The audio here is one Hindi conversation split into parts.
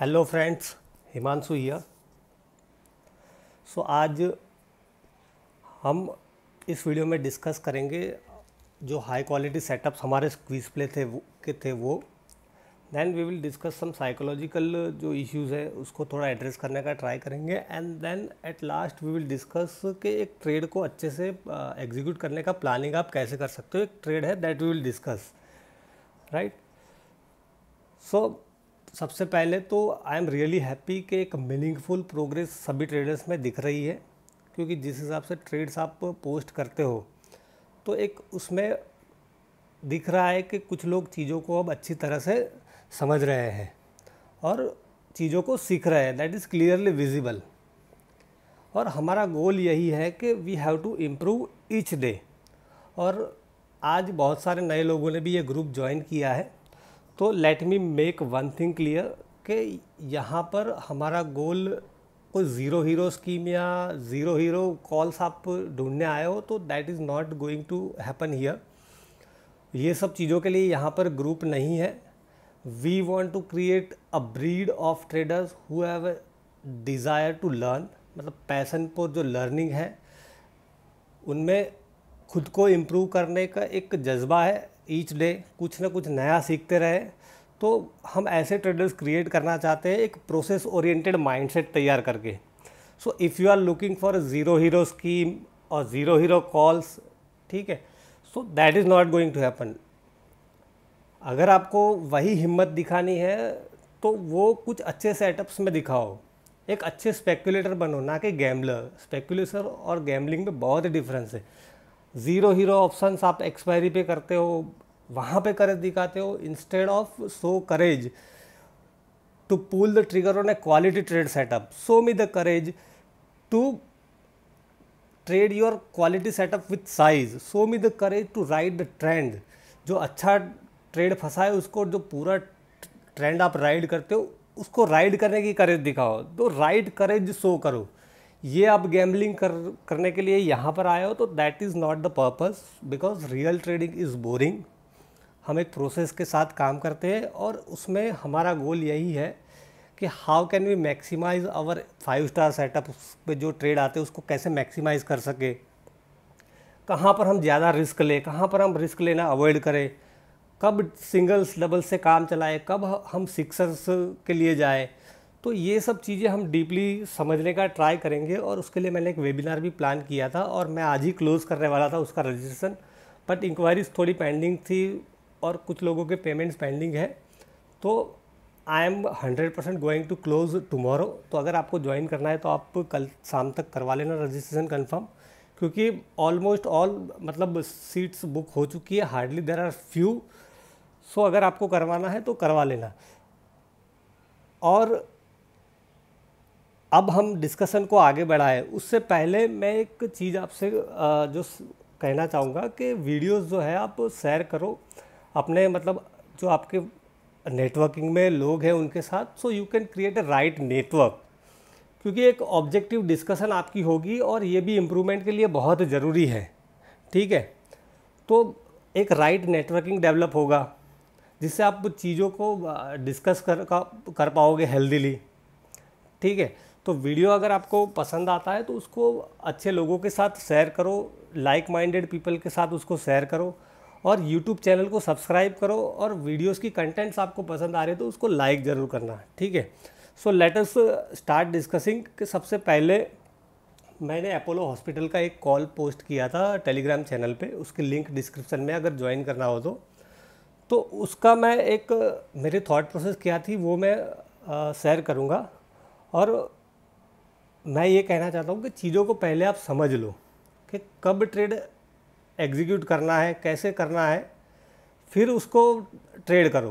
hello friends Himanshu here so आज हम इस वीडियो में डिस्कस करेंगे जो हाई क्वालिटी सेटअप्स हमारे स्क्वीज प्ले थे वो के थे वो then we will discuss some psychological जो इश्यूज है उसको थोड़ा एड्रेस करने का ट्राई करेंगे and then at last we will discuss के एक ट्रेड को अच्छे से एग्जीक्यूट करने का प्लानिंग आप कैसे कर सकते हो एक ट्रेड है that we will discuss right so सबसे पहले तो आई एम रियली हैप्पी कि एक मीनिंगफुल प्रोग्रेस सभी ट्रेडर्स में दिख रही है क्योंकि जिस हिसाब से ट्रेड्स आप पोस्ट करते हो तो एक उसमें दिख रहा है कि कुछ लोग चीज़ों को अब अच्छी तरह से समझ रहे हैं और चीज़ों को सीख रहे हैं दैट इज़ क्लियरली विजिबल और हमारा गोल यही है कि we have to improve each day और आज बहुत सारे नए लोगों ने भी ये ग्रुप ज्वाइन किया है तो let me make one thing clear कि यहाँ पर हमारा गोल कोई ज़ीरो हीरो स्कीम या ज़ीरो हीरो कॉल्स आप ढूंढने आए हो तो that is not going to happen here ये सब चीज़ों के लिए यहाँ पर ग्रुप नहीं है we want to create a breed of traders who have desire to learn मतलब पैसन पर जो लर्निंग है उनमें खुद को इम्प्रूव करने का एक जज्बा है ईच डे कुछ ना कुछ नया सीखते रहे तो हम ऐसे ट्रेडर्स क्रिएट करना चाहते हैं एक प्रोसेस ओरिएंटेड माइंडसेट तैयार करके so if you are looking for zero hero scheme और ज़ीरो हीरो कॉल्स ठीक है so that is not going to happen अगर आपको वही हिम्मत दिखानी है तो वो कुछ अच्छे सेटअप्स में दिखाओ एक अच्छे स्पेकुलेटर बनो ना कि गैम्बलर स्पेकुलेसर और गैम्बलिंग में बहुत ही डिफरेंस है ज़ीरो हीरो ऑप्शंस आप एक्सपायरी पे करते हो वहाँ पे करेज दिखाते हो instead of so courage to pull the trigger on a quality trade setup so me the courage to trade your quality setup with size so me the courage to ride the trend जो अच्छा ट्रेड फंसा है उसको जो पूरा ट्रेंड आप राइड करते हो उसको राइड करने की करेज दिखाओ तो राइड करेज शो करो ये आप गैम्बलिंग कर करने के लिए यहाँ पर आए हो तो that is not the purpose because real trading is boring हम एक प्रोसेस के साथ काम करते हैं और उसमें हमारा गोल यही है कि how can we maximize our five star setup पे जो ट्रेड आते हैं उसको कैसे मैक्सिमाइज कर सके कहाँ पर हम ज़्यादा रिस्क लें कहाँ पर हम रिस्क लेना अवॉइड करें कब सिंगल्स डबल से काम चलाएं कब हम सिक्सर्स के लिए जाएं तो ये सब चीज़ें हम डीपली समझने का ट्राई करेंगे और उसके लिए मैंने एक वेबिनार भी प्लान किया था और मैं आज ही क्लोज़ करने वाला था उसका रजिस्ट्रेशन बट इंक्वायरीज थोड़ी पेंडिंग थी और कुछ लोगों के पेमेंट्स पेंडिंग है तो I am hundred percent going to close tomorrow तो अगर आपको ज्वाइन करना है तो आप कल शाम तक करवा लेना रजिस्ट्रेशन कन्फर्म क्योंकि ऑलमोस्ट ऑल मतलब सीट्स बुक हो चुकी है hardly there are few so अगर आपको करवाना है तो करवा लेना और अब हम डिस्कशन को आगे बढ़ाए उससे पहले मैं एक चीज़ आपसे जो कहना चाहूँगा कि वीडियोस जो है आप शेयर करो अपने मतलब जो आपके नेटवर्किंग में लोग हैं उनके साथ so you can create a right network क्योंकि एक ऑब्जेक्टिव डिस्कशन आपकी होगी और ये भी इम्प्रूवमेंट के लिए बहुत ज़रूरी है ठीक है तो एक राइट नेटवर्किंग डेवलप होगा जिससे आप चीज़ों को डिस्कस कर कर पाओगे हेल्दीली ठीक है तो वीडियो अगर आपको पसंद आता है तो उसको अच्छे लोगों के साथ शेयर करो लाइक माइंडेड पीपल के साथ उसको शेयर करो और यूट्यूब चैनल को सब्सक्राइब करो और वीडियोस की कंटेंट्स आपको पसंद आ रहे तो उसको लाइक ज़रूर करना ठीक है सो लेटस स्टार्ट डिस्कसिंग कि सबसे पहले मैंने अपोलो हॉस्पिटल का एक कॉल पोस्ट किया था टेलीग्राम चैनल पे उसकी लिंक डिस्क्रिप्शन में अगर ज्वाइन करना हो तो तो उसका मैं एक मेरे थॉट प्रोसेस क्या थी वो मैं शेयर करूँगा और मैं ये कहना चाहता हूँ कि चीज़ों को पहले आप समझ लो कि कब ट्रेड एग्जीक्यूट करना है कैसे करना है फिर उसको ट्रेड करो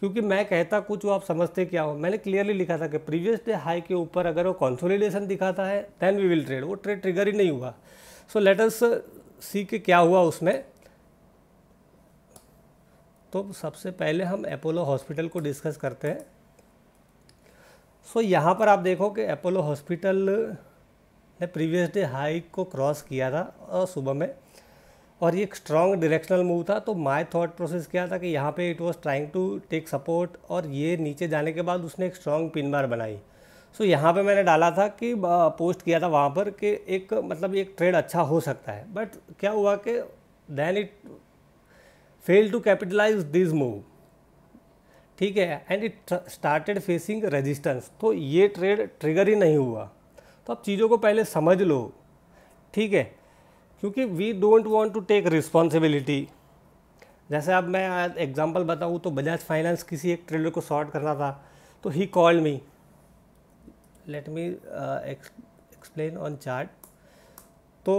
क्योंकि मैं कहता कुछ वो आप समझते क्या हो मैंने क्लियरली लिखा था कि प्रीवियस डे हाई के ऊपर अगर वो कॉन्सोलिडेशन दिखाता है देन वी विल ट्रेड वो ट्रेड ट्रिगर ही नहीं हुआ सो लेट अस सी के क्या हुआ उसमें तो सबसे पहले हम अपोलो हॉस्पिटल को डिस्कस करते हैं सो so, यहाँ पर आप देखो कि अपोलो हॉस्पिटल ने प्रीवियस डे हाई को क्रॉस किया था और सुबह में और ये एक स्ट्रॉन्ग डायरेक्शनल मूव था तो माय थॉट प्रोसेस क्या था कि यहाँ पे it was trying to take support और ये नीचे जाने के बाद उसने एक स्ट्रॉन्ग पिन बार बनाई सो so, यहाँ पे मैंने डाला था कि पोस्ट किया था वहाँ पर कि एक मतलब एक ट्रेड अच्छा हो सकता है बट क्या हुआ कि then it fail to capitalize this move ठीक है and it started facing resistance तो ये ट्रेड ट्रिगर ही नहीं हुआ तो आप चीज़ों को पहले समझ लो ठीक है क्योंकि we don't want to take responsibility जैसे अब मैं एग्जांपल बताऊँ तो बजाज फाइनेंस किसी एक ट्रेलर को शॉर्ट करना था तो he called me let me explain on chart तो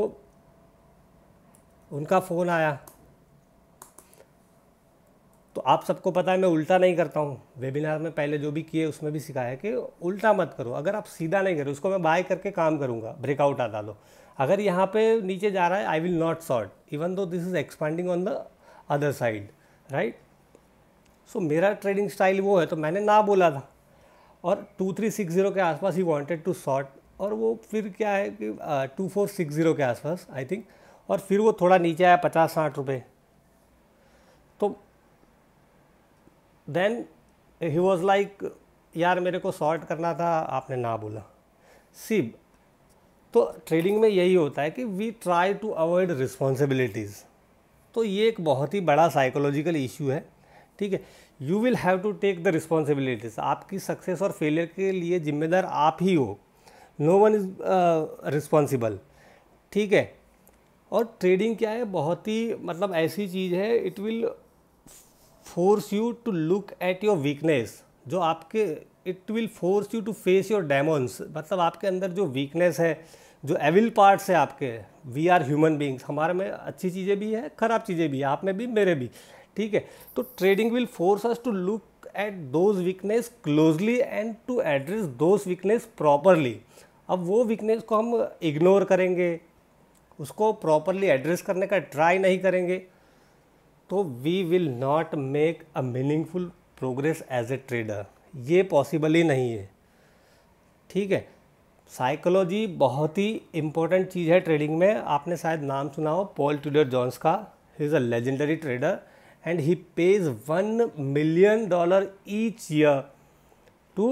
उनका फ़ोन आया तो आप सबको पता है मैं उल्टा नहीं करता हूँ वेबिनार में पहले जो भी किए उसमें भी सिखाया कि उल्टा मत करो अगर आप सीधा नहीं करो उसको मैं बाय करके काम करूँगा ब्रेकआउट आता दो अगर यहाँ पे नीचे जा रहा है I will not short even though this is expanding on the other side right so मेरा ट्रेडिंग स्टाइल वो है तो मैंने ना बोला था और टू थ्री सिक्स ज़ीरो के आसपास ही वांटेड टू शॉर्ट और वो फिर क्या है कि टू फोर सिक्स ज़ीरो के आसपास आई थिंक और फिर वो थोड़ा नीचे आया पचास साठ रुपये तो देन ही वॉज लाइक यार मेरे को शॉर्ट करना था आपने ना बोला सिब तो ट्रेडिंग में यही होता है कि we try to avoid responsibilities तो ये एक बहुत ही बड़ा साइकोलॉजिकल इशू है ठीक है you will have to take the responsibilities आपकी सक्सेस और फेलियर के लिए जिम्मेदार आप ही हो नो वन इज़ रिस्पॉन्सिबल ठीक है और ट्रेडिंग क्या है बहुत ही मतलब ऐसी चीज़ है it will force you to look at your weakness जो आपके it will force you to face your demons मतलब आपके अंदर जो वीकनेस है जो एविल पार्ट्स हैं आपके वी आर ह्यूमन बींग्स हमारे में अच्छी चीज़ें भी हैं ख़राब चीज़ें भी हैं आप में भी मेरे भी ठीक है तो trading will force us to look at those weakness closely and to address those weakness properly अब वो वीकनेस को हम इग्नोर करेंगे उसको प्रॉपरली एड्रेस करने का ट्राई नहीं करेंगे तो we will not make a meaningful progress as a trader ये पॉसिबल ही नहीं है ठीक है साइकोलॉजी बहुत ही इम्पोर्टेंट चीज़ है ट्रेडिंग में आपने शायद नाम सुना हो पॉल ट्यूडर जॉन्स का he is a legendary trader and he pays one million dollar each year to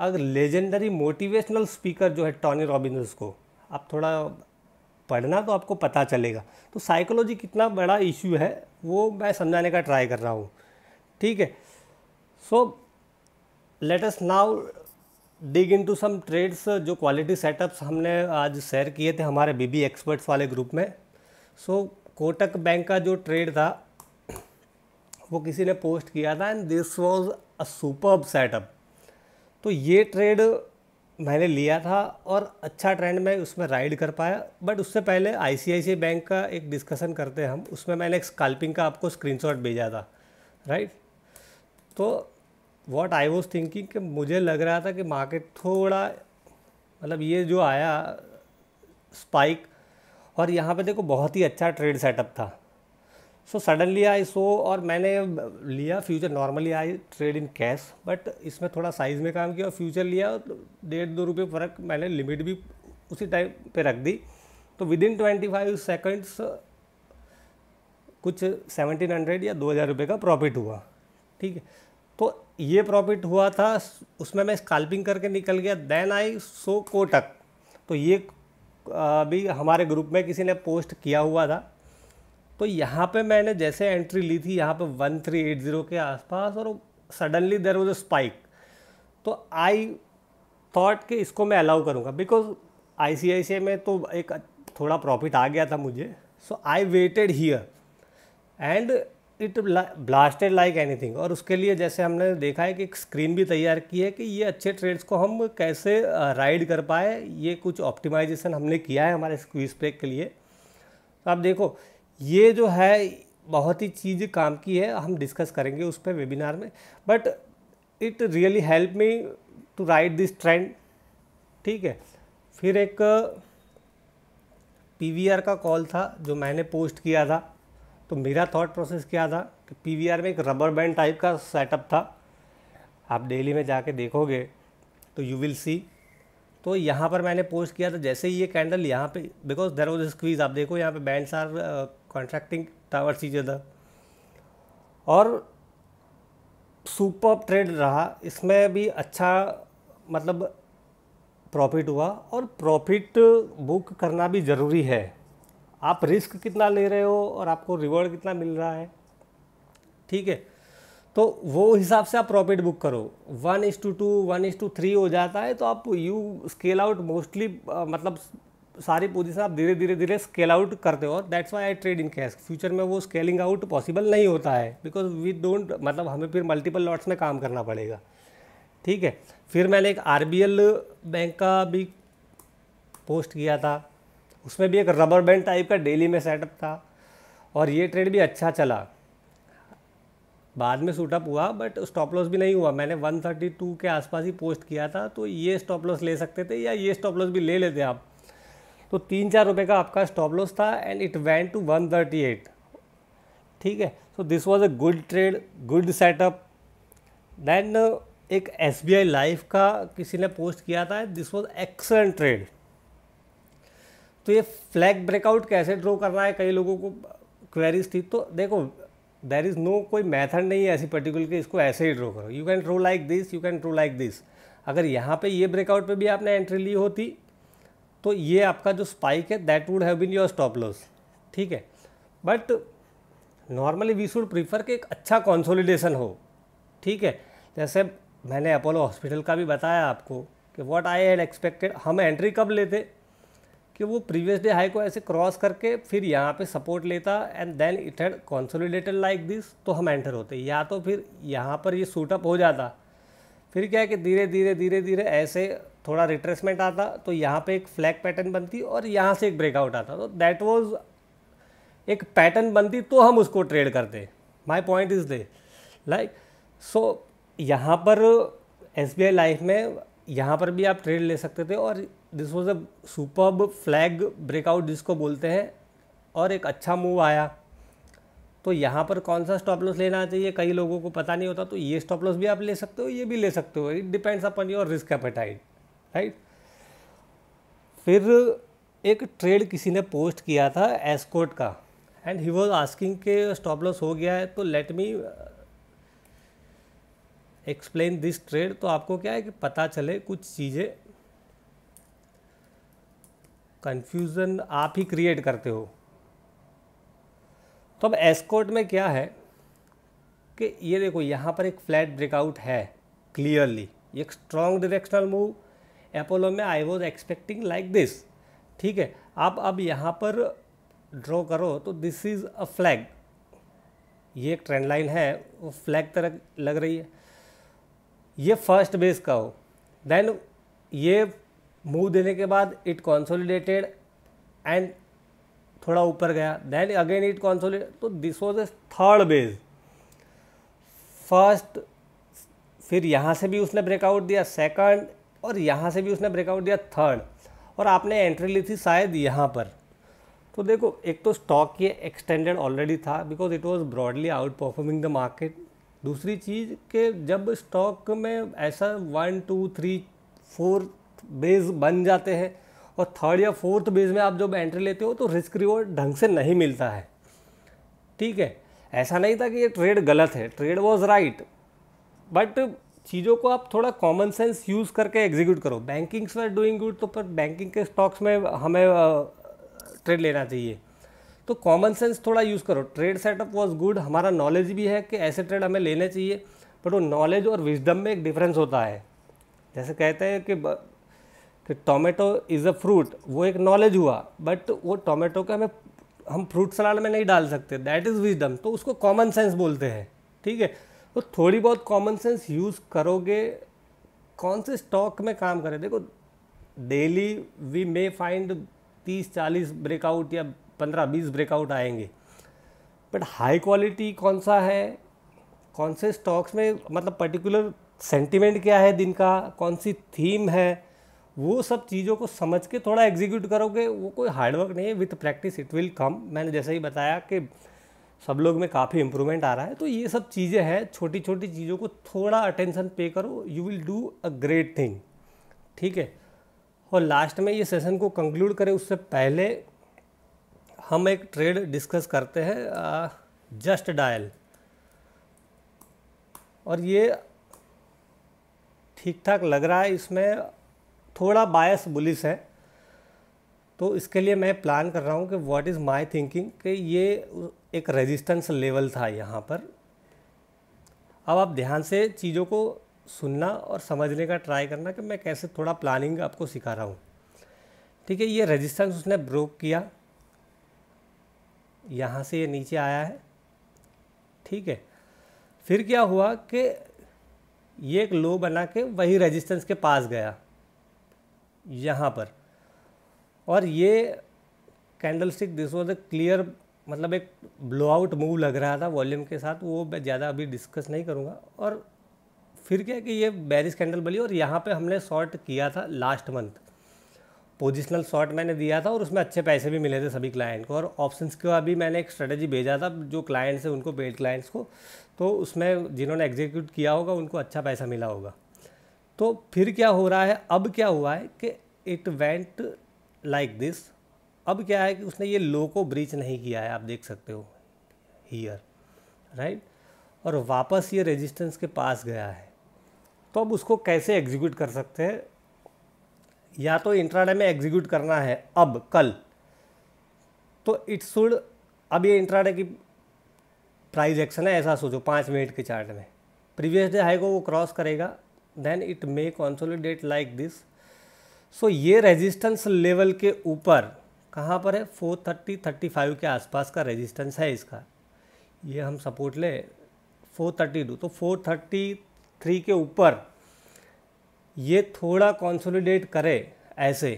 a legendary motivational speaker जो है टॉनी रॉबिन्स को आप थोड़ा पढ़ना तो आपको पता चलेगा तो साइकोलॉजी कितना बड़ा इश्यू है वो मैं समझाने का ट्राई कर रहा हूँ ठीक है so let's now dig to some trades जो क्वालिटी सेटअप्स हमने आज शेयर किए थे हमारे बीबी एक्सपर्ट्स वाले ग्रुप में सो so, कोटक बैंक का जो ट्रेड था वो किसी ने पोस्ट किया था and this was a super setup तो ये ट्रेड मैंने लिया था और अच्छा ट्रेंड में उसमें राइड कर पाया बट उससे पहले आईसीआईसीआई बैंक का एक डिस्कशन करते हैं हम उसमें मैंने एक स्काल्पिंग का आपको स्क्रीनशॉट भेजा था राइट तो वॉट आई वॉज थिंकिंग कि मुझे लग रहा था कि मार्केट थोड़ा मतलब ये जो आया स्पाइक और यहाँ पे देखो बहुत ही अच्छा ट्रेड सेटअप था सो सडनली आई सो और मैंने लिया future normally I trade in cash but इसमें थोड़ा साइज़ में काम किया और फ्यूचर लिया डेढ़ दो रुपये फ़र्क मैंने लिमिट भी उसी टाइम पे रख दी तो within twenty five seconds कुछ सेवनटीन हंड्रेड या दो हज़ार रुपये का प्रॉफिट हुआ ठीक है तो ये प्रॉफिट हुआ था उसमें मैं स्काल्पिंग करके निकल गया देन आई सो कोटक तो ये अभी हमारे ग्रुप में किसी ने पोस्ट किया हुआ था तो यहाँ पे मैंने जैसे एंट्री ली थी यहाँ पे वन थ्री एट ज़ीरो के आसपास और suddenly there was a spike तो आई थॉट कि इसको मैं अलाउ करूँगा बिकॉज आई में तो एक थोड़ा प्रॉफिट आ गया था मुझे so I waited here and it blasted like anything और उसके लिए जैसे हमने देखा है कि एक स्क्रीन भी तैयार की है कि ये अच्छे ट्रेड्स को हम कैसे राइड कर पाए ये कुछ ऑप्टिमाइजेशन हमने किया है हमारे स्क्वीज ब्रेक के लिए तो आप देखो ये जो है बहुत ही चीज़ काम की है हम डिस्कस करेंगे उस पर वेबिनार में but it really help me to ride this trend ठीक है फिर एक पी का कॉल था जो मैंने पोस्ट किया था तो मेरा थॉट प्रोसेस क्या था कि पी में एक रबर बैंड टाइप का सेटअप था आप डेली में जाके देखोगे तो यू विल सी तो यहाँ पर मैंने पोस्ट किया था जैसे ही ये कैंडल यहाँ पे बिकॉज देर वॉज स्क्वीज आप देखो यहाँ पे बैंड्स आर कॉन्ट्रैक्टिंग टावर सी था और सुपर ट्रेड रहा इसमें भी अच्छा मतलब प्रॉफिट हुआ और प्रॉफिट बुक करना भी ज़रूरी है आप रिस्क कितना ले रहे हो और आपको रिवॉर्ड कितना मिल रहा है ठीक है तो वो हिसाब से आप प्रॉफिट बुक करो one is to two two is is to हो जाता है तो आप यू स्केल आउट मोस्टली मतलब सारी पोजिशन आप धीरे धीरे धीरे स्केल आउट करते हो that's why I trade in cash future में वो स्केलिंग आउट पॉसिबल नहीं होता है बिकॉज वी डोंट मतलब हमें फिर मल्टीपल लॉट्स में काम करना पड़ेगा ठीक है फिर मैंने एक आर बैंक का भी पोस्ट किया था उसमें भी एक रबर बैंड टाइप का डेली में सेटअप था और ये ट्रेड भी अच्छा चला बाद में सूटअप हुआ बट स्टॉप लॉस भी नहीं हुआ मैंने 132 के आसपास ही पोस्ट किया था तो ये स्टॉप लॉस ले सकते थे या ये स्टॉप लॉस भी ले लेते आप तो तीन चार रुपये का आपका स्टॉप लॉस था एंड इट वैन टू 138 ठीक है so this was a good trade good setup then एक एस बी आई लाइफ का किसी ने पोस्ट किया था दिस वॉज एक्सलेंट ट्रेड तो ये फ्लैग ब्रेकआउट कैसे ड्रॉ करना है कई लोगों को क्वेरीज थी तो देखो देर इज़ नो कोई मैथड नहीं है ऐसी पर्टिकुलर कि इसको ऐसे ही ड्रॉ करो you can draw like this you can draw like this अगर यहाँ पे ये ब्रेकआउट पे भी आपने एंट्री ली होती तो ये आपका जो स्पाइक है that would have been your stop loss ठीक है but normally we should prefer कि एक अच्छा कॉन्सोलिडेशन हो ठीक है जैसे मैंने अपोलो हॉस्पिटल का भी बताया आपको कि व्हाट आई हैड एक्सपेक्टेड हम एंट्री कब लेते कि वो प्रीवियस डे हाई को ऐसे क्रॉस करके फिर यहाँ पे सपोर्ट लेता and then it had consolidated like this तो हम एंटर होते या तो फिर यहाँ पर ये सूटअप हो जाता फिर क्या है कि धीरे धीरे धीरे धीरे ऐसे थोड़ा रिट्रेसमेंट आता तो यहाँ पे एक फ्लैग पैटर्न बनती और यहाँ से एक ब्रेकआउट आता तो दैट वॉज एक पैटर्न बनती तो हम उसको ट्रेड करते my point is they like so यहाँ पर एस बी आई लाइफ में यहाँ पर भी आप ट्रेड ले सकते थे और this was a super flag breakout जिसको बोलते हैं और एक अच्छा मूव आया तो यहाँ पर कौन सा स्टॉप लॉस लेना चाहिए कई लोगों को पता नहीं होता तो ये स्टॉप लॉस भी आप ले सकते हो ये भी ले सकते हो it depends upon your risk appetite right फिर एक ट्रेड किसी ने पोस्ट किया था एस्कोट का एंड ही वॉज आस्किंग के स्टॉप लॉस हो गया है तो let me explain this trade तो आपको क्या है कि पता चले कुछ चीज़ें कन्फ्यूज़न आप ही क्रिएट करते हो तो अब एस्कोर्ट में क्या है कि ये देखो यहाँ पर एक फ्लैट ब्रेकआउट है क्लियरली एक स्ट्रॉन्ग डायरेक्शनल मूव एपोलो में I was expecting like this ठीक है आप अब यहाँ पर ड्रॉ करो तो दिस इज़ अ फ्लैग ये एक ट्रेंड लाइन है वो फ्लैग तरह लग रही है ये फर्स्ट बेस का हो देन ये मूव देने के बाद इट कॉन्सोलिडेटेड एंड थोड़ा ऊपर गया देन अगेन इट कॉन्सोलिडेट तो this was a third base first फिर यहाँ से भी उसने ब्रेकआउट दिया सेकंड और यहाँ से भी उसने ब्रेकआउट दिया थर्ड और आपने एंट्री ली थी शायद यहाँ पर तो देखो एक तो स्टॉक ये एक्सटेंडेड ऑलरेडी था because it was broadly outperforming the market दूसरी चीज़ के जब स्टॉक में ऐसा one two three four base बन जाते हैं और थर्ड या फोर्थ बेस में आप जब एंट्री लेते हो तो रिस्क रिवॉर्ड ढंग से नहीं मिलता है ठीक है ऐसा नहीं था कि ये ट्रेड गलत है ट्रेड वॉज राइट बट चीज़ों को आप थोड़ा कॉमन सेंस यूज़ करके एग्जीक्यूट करो बैंकिंग्स वर डूइंग गुड तो पर बैंकिंग के स्टॉक्स में हमें ट्रेड लेना चाहिए तो कॉमन सेंस थोड़ा यूज़ करो ट्रेड सेटअप वॉज गुड हमारा नॉलेज भी है कि ऐसे ट्रेड हमें लेने चाहिए बट वो नॉलेज और विजडम में एक डिफरेंस होता है जैसे कहते हैं कि कि टोमेटो इज़ अ फ्रूट वो एक नॉलेज हुआ बट वो टोमेटो का हमें हम फ्रूट सलाड में नहीं डाल सकते दैट इज़ विजडम तो उसको कॉमन सेंस बोलते हैं ठीक है तो थोड़ी बहुत कॉमन सेंस यूज़ करोगे कौन से स्टॉक में काम करें देखो डेली वी मे फाइंड तीस चालीस ब्रेकआउट या पंद्रह बीस ब्रेकआउट आएंगे बट हाई क्वालिटी कौन सा है कौन से स्टॉक्स में मतलब पर्टिकुलर सेंटिमेंट क्या है दिन का कौन सी थीम है वो सब चीज़ों को समझ के थोड़ा एग्जीक्यूट करोगे वो कोई हार्डवर्क नहीं है with practice it will come मैंने जैसे ही बताया कि सब लोग में काफ़ी इम्प्रूवमेंट आ रहा है तो ये सब चीज़ें हैं छोटी छोटी चीज़ों को थोड़ा अटेंशन पे करो you will do a great thing ठीक है और लास्ट में ये सेशन को कंक्लूड करें उससे पहले हम एक ट्रेड डिस्कस करते हैं जस्ट डायल और ये ठीक ठाक लग रहा है इसमें थोड़ा बायस बुलिस है तो इसके लिए मैं प्लान कर रहा हूँ कि व्हाट इज़ माय थिंकिंग कि ये एक रेजिस्टेंस लेवल था यहाँ पर अब आप ध्यान से चीज़ों को सुनना और समझने का ट्राई करना कि मैं कैसे थोड़ा प्लानिंग आपको सिखा रहा हूँ ठीक है ये रेजिस्टेंस उसने ब्रोक किया यहाँ से ये नीचे आया है ठीक है फिर क्या हुआ कि ये एक लो बना के वही रेजिस्टेंस के पास गया यहाँ पर और ये candlestick this was a clear मतलब एक ब्लोआउट मूव लग रहा था वॉल्यूम के साथ वो मैं ज़्यादा अभी डिस्कस नहीं करूँगा और फिर क्या कि ये बैरिस कैंडल बली और यहाँ पे हमने शॉर्ट किया था लास्ट मंथ पोजिशनल शॉर्ट मैंने दिया था और उसमें अच्छे पैसे भी मिले थे सभी क्लाइंट को और ऑप्शन का भी मैंने एक स्ट्रेटजी भेजा था जो क्लाइंट्स हैं उनको पेड क्लाइंट्स को तो उसमें जिन्होंने एग्जीक्यूट किया होगा उनको अच्छा पैसा मिला होगा तो फिर क्या हो रहा है अब क्या हुआ है कि इट वेंट लाइक दिस अब क्या है कि उसने ये लो को ब्रीच नहीं किया है आप देख सकते हो हीयर राइट और वापस ये रेजिस्टेंस के पास गया है तो अब उसको कैसे एग्जीक्यूट कर सकते हैं या तो इंट्राडे में एग्जीक्यूट करना है अब कल तो इट शुड अब ये इंट्राडे की प्राइस एक्शन है ऐसा सोचो पाँच मिनट के चार्ट में प्रीवियस डे हाई को वो क्रॉस करेगा then it may consolidate like this so ये रेजिस्टेंस लेवल के ऊपर कहाँ पर है 430 35 के आसपास का रेजिस्टेंस है इसका ये हम सपोर्ट ले 432 तो 433 के ऊपर ये थोड़ा कॉन्सोलिडेट करे ऐसे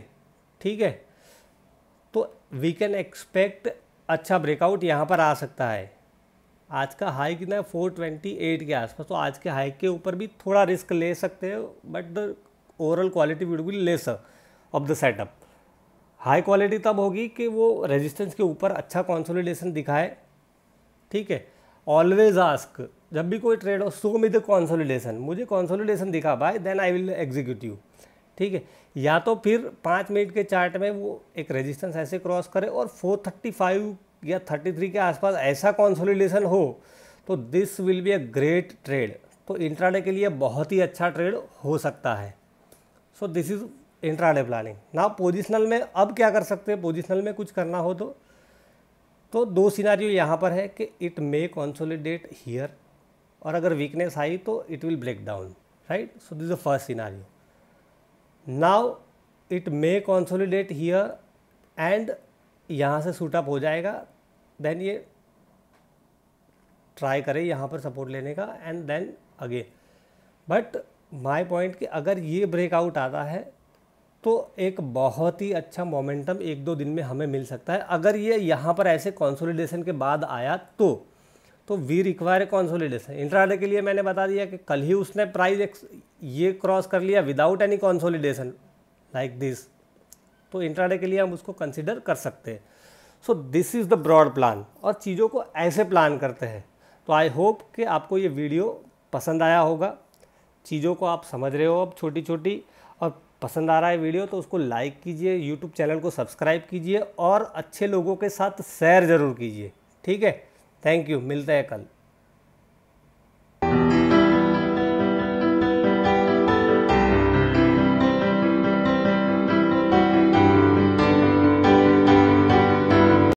ठीक है तो वी कैन एक्सपेक्ट अच्छा ब्रेकआउट यहाँ पर आ सकता है आज का हाई कितना है फोर ट्वेंटी एट के आसपास तो आज के हाई के ऊपर भी थोड़ा रिस्क ले सकते हैं but the overall quality would be less of the setup high quality तब होगी कि वो रेजिस्टेंस के ऊपर अच्छा कॉन्सोलिडेशन दिखाए ठीक है ऑलवेज आस्क जब भी कोई ट्रेड हो सो मी द कॉन्सोलिडेशन मुझे कॉन्सोलिडेशन दिखा by then I will execute you ठीक है या तो फिर पाँच मिनट के चार्ट में वो एक रेजिस्टेंस ऐसे क्रॉस करे और फोर थर्टी फाइव या 33 के आसपास ऐसा कॉन्सोलिडेशन हो तो this will be a great trade तो इंट्राडे के लिए बहुत ही अच्छा ट्रेड हो सकता है so this is intraday planning ना पोजिशनल में अब क्या कर सकते हैं पोजिशनल में कुछ करना हो तो तो दो सीनारी यहाँ पर है कि इट मे कॉन्सोलिडेट हियर और अगर वीकनेस आई तो it will break down right so this the first scenario now it may consolidate here and यहाँ से सूटअप हो जाएगा देन ये ट्राई करें यहाँ पर सपोर्ट लेने का and then again but my point कि अगर ये ब्रेकआउट आता है तो एक बहुत ही अच्छा मोमेंटम एक दो दिन में हमें मिल सकता है अगर ये यहाँ पर ऐसे कॉन्सोलिडेशन के बाद आया तो तो वी रिक्वायर कॉन्सोलिडेशन इंट्राडे के लिए मैंने बता दिया कि कल ही उसने प्राइस ये क्रॉस कर लिया without any consolidation like this तो इंट्राडे के लिए हम उसको कंसिडर कर सकते हैं so this is the broad plan और चीज़ों को ऐसे प्लान करते हैं तो आई होप कि आपको ये वीडियो पसंद आया होगा चीज़ों को आप समझ रहे हो अब छोटी छोटी और पसंद आ रहा है वीडियो तो उसको लाइक कीजिए यूट्यूब चैनल को सब्सक्राइब कीजिए और अच्छे लोगों के साथ शेयर ज़रूर कीजिए ठीक है थैंक यू मिलते हैं कल